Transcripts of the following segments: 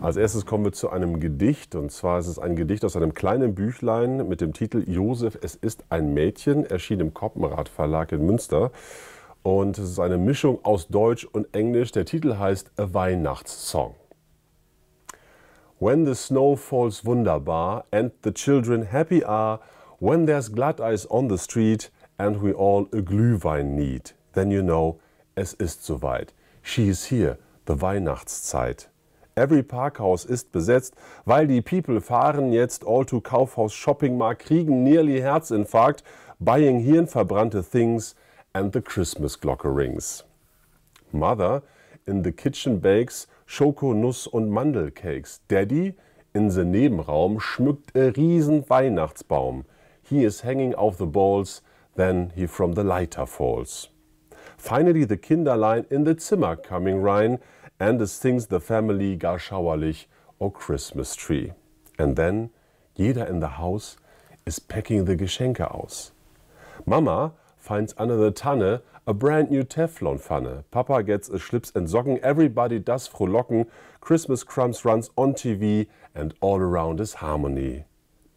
Als erstes kommen wir zu einem Gedicht. Und zwar ist es ein Gedicht aus einem kleinen Büchlein mit dem Titel Josef, es ist ein Mädchen, erschien im Koppenrad Verlag in Münster. Und es ist eine Mischung aus Deutsch und Englisch. Der Titel heißt A Weihnachtssong. When the snow falls wunderbar and the children happy are, when there's Glatteis on the street and we all a Glühwein need, then you know, es ist soweit. She is here, the Weihnachtszeit. Every Parkhaus ist besetzt, weil die People fahren jetzt all to Kaufhaus Shopping Shoppingmarkt, kriegen nearly Herzinfarkt, buying hirnverbrannte things and the Christmas Glocke rings. Mother in the kitchen bakes Schokonuss- und Mandelcakes. Daddy in the Nebenraum schmückt a riesen Weihnachtsbaum. He is hanging off the balls, then he from the lighter falls. Finally, the Kinderlein in the Zimmer coming rein and es sings the family gar schauerlich, O Christmas tree. And then, jeder in the house is packing the Geschenke aus. Mama finds under the Tanne a brand new Teflon Pfanne. Papa gets a Schlips and Socken. Everybody does frohlocken. Christmas crumbs runs on TV and all around is harmony.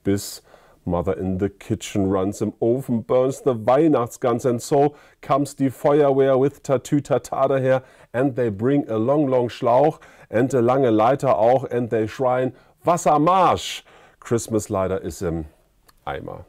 Bis Mother in the kitchen runs im Ofen, burns the Weihnachtsgans, and so comes the Feuerwehr with tattoo tata daher, and they bring a long, long Schlauch and a lange Leiter auch, and they shrine Wassermarsch! Christmas leider ist im Eimer.